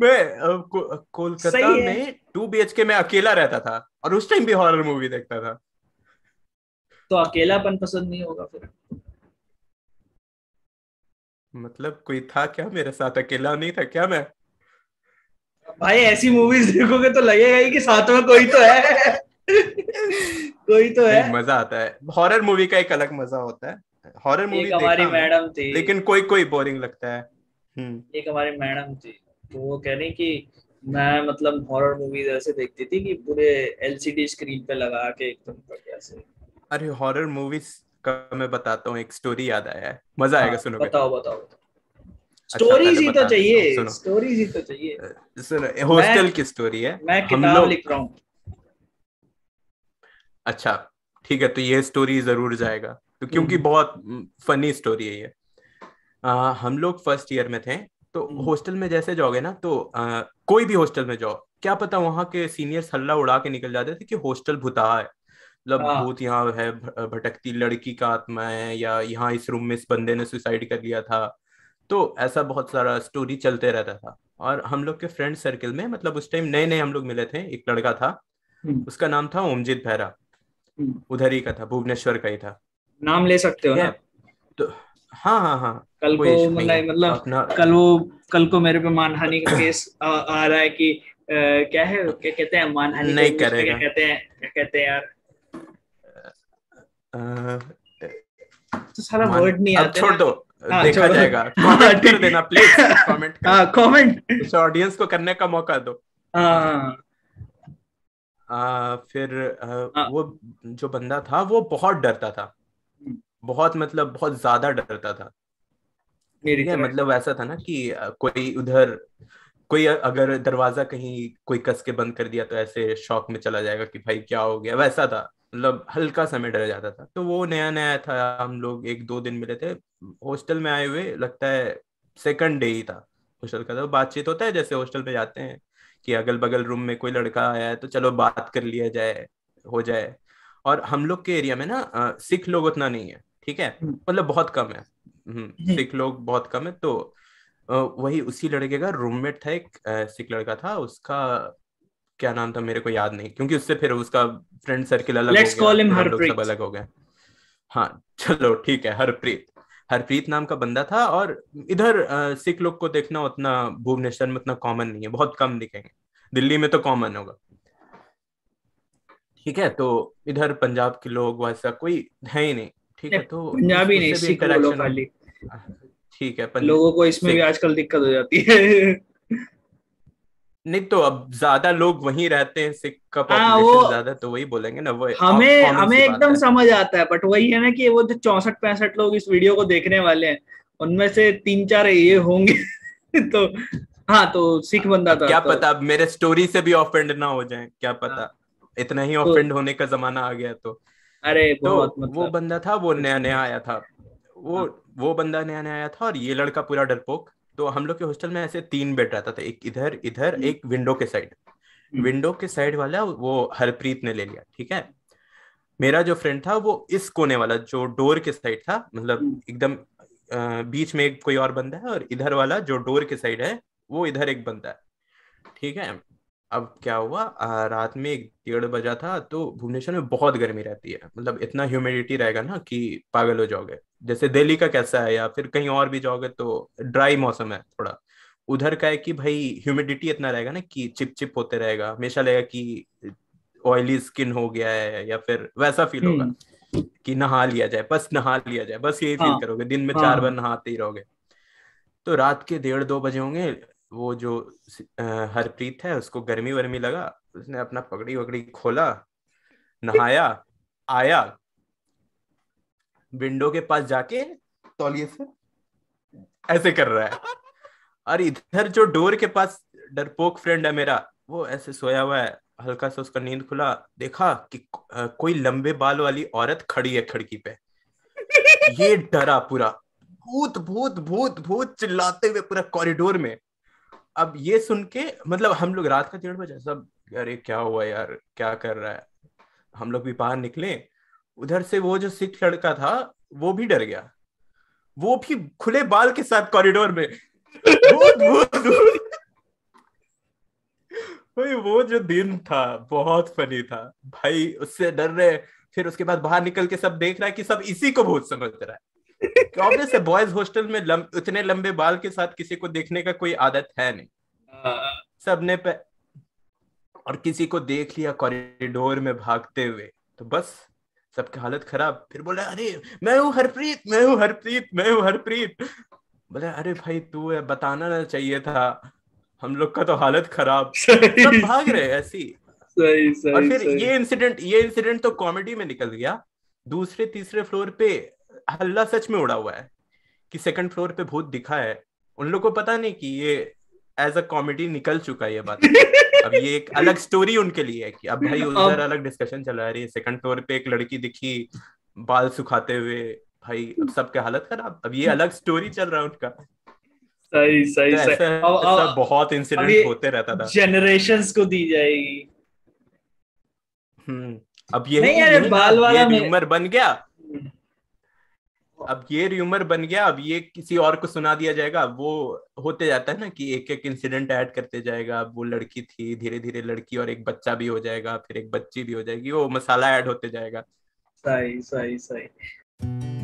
मैं कोलकाता में to be H के में अकेला रहता था और उस टाइम भी हॉरर मूवी देखता था तो अकेलापन पसंद नहीं होगा फिर मतलब कोई था क्या मेरे साथ अकेला नहीं था क्या मैं भाई ऐसी मूवीज देखोगे तो लगेगा ही कि साथ में कोई तो है कोई तो है मजा आता है हॉरर मूवी का एक अलग मजा होता है हॉरर मूवी हमारी मैडम थी लेकिन कोई कोई बोरिंग लगता है हम्म। एक हमारी मैडम थी तो वो कह रही कि मैं मतलब हॉरर मूवीज ऐसे देखती थी कि पूरे एलसीडी स्क्रीन पे लगा के एकदम बढ़िया से अरे हॉरर मूवीज का मैं बताता हूँ एक स्टोरी याद आया है मजा आएगा हाँ, सुनो बताओ बताओ, बताओ। अच्छा, तो स्टोरीज ही तो चाहिए स्टोरी ही तो चाहिए सुनो हॉस्टल की स्टोरी है मैं किताब लिख रहा हूँ अच्छा ठीक है तो ये स्टोरी जरूर जाएगा तो क्योंकि हम्म। बहुत फनी हम्म, स्टोरी है ये आ, हम लोग फर्स्ट ईयर में थे तो हम्म। हॉस्टल में जैसे जाओगे ना तो आ, कोई भी हॉस्टल में जाओ क्या पता वहां के सीनियर्स हल्ला उड़ा के निकल जाते थे कि हॉस्टल भुता है मतलब हाँ। भूत यहाँ है भटकती लड़की का आत्मा है या यहाँ इस रूम में इस बंदे ने सुसाइड कर लिया था तो ऐसा बहुत सारा स्टोरी चलते रहता था और हम लोग के फ्रेंड सर्कल में मतलब उस टाइम नए नए हम लोग मिले थे एक लड़का था हम्म। उसका नाम था ओमजीत भैरा हम्म। उधर ही का था भुवनेश्वर का ही था नाम ले सकते हो ना तो हाँ हाँ हाँ कल को मतलब, मतलब कल वो कल को मेरे पे मानहानि का केस आ, आ रहा है कि आ, क्या है क्या कहते हैं मानहानि नहीं करेगा क्या कहते हैं क्या कहते हैं यार तो सारा वर्ड नहीं आता छोड़ दो हाँ, देखा जाएगा कमेंट कर देना प्लीज कमेंट हाँ कमेंट ऑडियंस को करने का मौका दो हाँ, हाँ, हाँ। आ, फिर आ, आ, वो जो बंदा था वो बहुत डरता था बहुत मतलब बहुत ज्यादा डरता था ठीक है मतलब ऐसा था ना कि कोई उधर कोई अगर दरवाजा कहीं कोई कस के बंद कर दिया तो ऐसे शौक में चला जाएगा कि भाई क्या हो गया वैसा था मतलब हल्का समय डर जाता था तो वो नया नया था हम लोग एक दो दिन मिले थे हॉस्टल में आए हुए लगता है सेकंड डे ही था हॉस्टल का तो बातचीत होता है जैसे हॉस्टल पे जाते हैं कि अगल बगल रूम में कोई लड़का आया है तो चलो बात कर लिया जाए हो जाए और हम लोग के एरिया में ना सिख लोग उतना नहीं है ठीक है हम्म। मतलब बहुत कम है हम्म, सिख लोग बहुत कम है तो वही उसी लड़के का रूममेट था एक सिख लड़का था उसका क्या नाम था मेरे को याद नहीं क्योंकि उससे फिर उसका फ्रेंड सर्किल अलग Let's हो गया सब अलग हो गया हाँ चलो ठीक है हरप्रीत हरप्रीत नाम का बंदा था और इधर सिख लोग को देखना उतना भुवनेश्वर में उतना कॉमन नहीं है बहुत कम दिखेंगे दिल्ली में तो कॉमन होगा ठीक है तो इधर पंजाब के लोग वैसा कोई है ही नहीं ठीक है तो पंजाबी नहीं सिख बोलो खाली ठीक है लोगों को इसमें भी आजकल दिक्कत हो जाती है नहीं तो अब ज्यादा लोग वहीं रहते हैं सिख का पॉपुलेशन हाँ, ज्यादा तो वही बोलेंगे ना वो हमें हमें एकदम समझ आता है बट वही है ना कि वो जो चौसठ पैंसठ लोग इस वीडियो को देखने वाले हैं उनमें से तीन चार ये होंगे तो हाँ तो सिख बंदा था क्या तो, पता मेरे स्टोरी से भी ऑफेंड ना हो जाए क्या पता हाँ। इतना ही ऑफेंड तो होने का जमाना आ गया तो अरे बहुत तो मतलब। वो बंदा था वो नया नया आया था वो हाँ। वो बंदा नया नया आया था और ये लड़का पूरा डरपोक तो हम लोग के हॉस्टल में ऐसे तीन बेड रहता था एक इधर इधर हम्म। एक विंडो के साइड हम्म। विंडो के साइड वाला वो हरप्रीत ने ले लिया ठीक है मेरा जो फ्रेंड था वो इस कोने वाला जो डोर के साइड था मतलब हम्म। एकदम बीच में एक कोई और बंदा है और इधर वाला जो डोर के साइड है वो इधर एक बंदा है ठीक है अब क्या हुआ आ, रात में एक डेढ़ बजा था तो भुवनेश्वर में बहुत गर्मी रहती है मतलब इतना ह्यूमिडिटी रहेगा ना कि पागल हो जाओगे जैसे दिल्ली का कैसा है या फिर कहीं और भी जाओगे तो ड्राई मौसम है थोड़ा उधर का है कि भाई ह्यूमिडिटी इतना रहेगा ना कि चिप चिप होते रहेगा हमेशा लगेगा कि ऑयली स्किन हो गया है या फिर वैसा फील होगा हम्म। कि नहा लिया जाए बस नहा लिया जाए बस यही फील हाँ, करोगे दिन में हाँ। चार बार नहाते ही रहोगे तो रात के डेढ़ दो बजे होंगे वो जो हरप्रीत है उसको गर्मी वर्मी लगा उसने अपना पगड़ी वगड़ी खोला नहाया आया विंडो के पास जाके तौलिए से ऐसे कर रहा है और इधर जो डोर के पास डरपोक फ्रेंड है मेरा वो ऐसे सोया हुआ है हल्का सा उसका नींद खुला देखा कि कोई लंबे बाल वाली औरत खड़ी है खिड़की पे ये डरा पूरा भूत भूत भूत भूत चिल्लाते हुए पूरा कॉरिडोर में अब ये सुन के मतलब हम लोग रात का डेढ़ बजे सब अरे क्या हुआ यार क्या कर रहा है हम लोग भी बाहर निकले उधर से वो जो सिख लड़का था वो भी डर गया वो भी खुले बाल के साथ कॉरिडोर में दूर, दूर, दूर। भाई वो जो दिन था बहुत फनी था भाई उससे डर रहे फिर उसके बाद बाहर निकल के सब देख रहा है कि सब इसी को भूत समझ रहा है प्रॉब्लम है बॉयज हॉस्टल में लंब, उतने लंबे बाल के साथ किसी को देखने का कोई आदत है नहीं सबने पे और किसी को देख लिया कॉरिडोर में भागते हुए तो बस सबकी हालत खराब फिर बोला अरे मैं हूँ हरप्रीत मैं हूँ हरप्रीत मैं हूँ हरप्रीत बोले अरे भाई तू है बताना ना चाहिए था हम लोग का तो हालत खराब सब भाग रहे ऐसी सही सही और फिर सही। ये इंसिडेंट ये इंसिडेंट तो कॉमेडी में निकल गया दूसरे तीसरे फ्लोर पे हल्ला सच में उड़ा हुआ है कि सेकंड फ्लोर पे भूत दिखा है उन लोग को पता नहीं कि ये एज अ कॉमेडी निकल चुका है ये बात अब ये एक अलग स्टोरी उनके लिए है कि अब भाई उधर अलग डिस्कशन चला रही है सेकंड फ्लोर पे एक लड़की दिखी बाल सुखाते हुए भाई अब सबके हालत खराब अब ये अलग स्टोरी चल रहा है उनका सही सही तो सही अब, अब, बहुत इंसिडेंट होते रहता था जनरेशंस को दी जाएगी हम्म अब ये नहीं यार बाल वाला उम्र बन गया अब ये र्यूमर बन गया अब ये किसी और को सुना दिया जाएगा वो होते जाता है ना कि एक एक इंसिडेंट ऐड करते जाएगा वो लड़की थी धीरे धीरे लड़की और एक बच्चा भी हो जाएगा फिर एक बच्ची भी हो जाएगी वो मसाला ऐड होते जाएगा सही सही सही